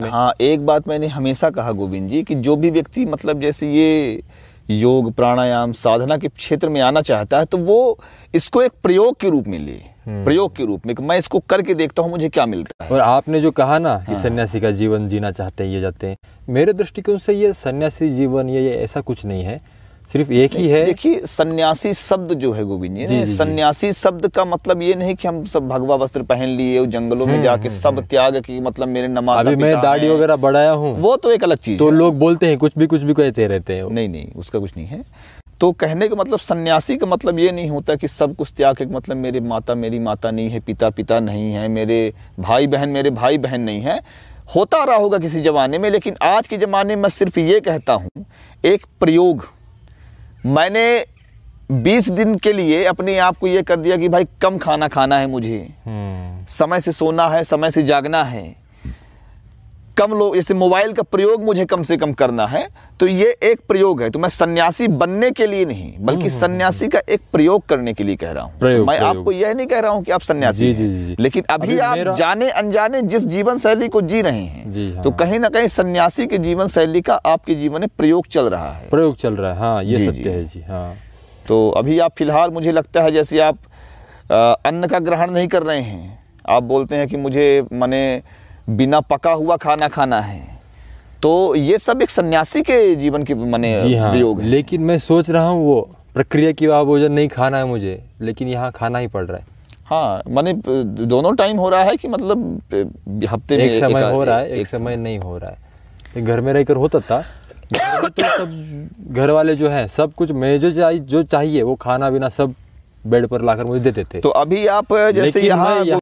में हाँ एक बात मैंने हमेशा कहा गोविंद जी कि जो भी व्यक्ति मतलब जैसे ये योग प्राणायाम साधना के क्षेत्र में आना चाहता है तो वो इसको एक प्रयोग के रूप में ले हम्म। प्रयोग के रूप में मैं इसको करके देखता हूँ मुझे क्या मिलता है और आपने जो कहा ना कि हाँ। सन्यासी का जीवन जीना चाहते हैं ये जाते हैं मेरे दृष्टिकोण से ये सन्यासी जीवन ये ऐसा कुछ नहीं है सिर्फ एक ही है देखिए सन्यासी शब्द जो है गोविंद जी सन्यासी शब्द का मतलब ये नहीं कि हम सब भगवा वस्त्र पहन लिए जंगलों में हम्म, जाके हम्म, सब हम्म। त्याग की मतलब मेरे नमाज अभी मैं दाढ़ी वगैरह बढ़ाया हूँ वो तो एक अलग चीज तो लोग बोलते हैं कुछ भी कुछ भी कहते रहते हैं नहीं नहीं उसका कुछ नहीं है तो कहने का मतलब सन्यासी का मतलब ये नहीं होता कि सब कुछ त्याग एक मतलब मेरे माता मेरी माता नहीं है पिता पिता नहीं है मेरे भाई बहन मेरे भाई बहन नहीं है होता रहा होगा किसी ज़माने में लेकिन आज के ज़माने में सिर्फ ये कहता हूँ एक प्रयोग मैंने बीस दिन के लिए अपने आप को ये कर दिया कि भाई कम खाना खाना है मुझे हम्म। समय से सोना है समय से जागना है कम लोग जैसे मोबाइल का प्रयोग मुझे कम से कम करना है तो ये एक प्रयोग है तो मैं सन्यासी बनने के लिए नहीं बल्कि हम्म, हम्म, सन्यासी हम्म। का एक प्रयोग करने के लिए कह रहा हूँ तो मैं आपको यह नहीं कह रहा हूँ कि आप सन्यासी जी, जी, जी। लेकिन अभी, अभी आप जाने अनजाने जिस जीवन शैली को जी रहे हैं जी, हाँ। तो कहीं ना कहीं सन्यासी के जीवन शैली का आपके जीवन में प्रयोग चल रहा है प्रयोग चल रहा है हाँ, ये सत्य है जी हाँ। तो अभी आप फिलहाल मुझे लगता है जैसे आप अन्न का ग्रहण नहीं कर रहे हैं आप बोलते हैं कि मुझे मैंने बिना पका हुआ खाना खाना है तो ये सब एक सन्यासी के जीवन के माने जी हाँ, प्रयोग है लेकिन मैं सोच रहा हूँ वो प्रक्रिया की वह भोजन नहीं खाना है मुझे लेकिन यहाँ खाना ही पड़ रहा है हाँ माने दोनों टाइम हो रहा है कि मतलब हफ्ते में एक समय हो रहा है एक, एक समय नहीं हो रहा है घर में रहकर होता था तो सब घर वाले जो है सब कुछ मैं जो चाहिए जो चाहिए वो खाना बिना सब बेड पर लाकर मुझे दे देते तो अभी आप जैसे यहाँ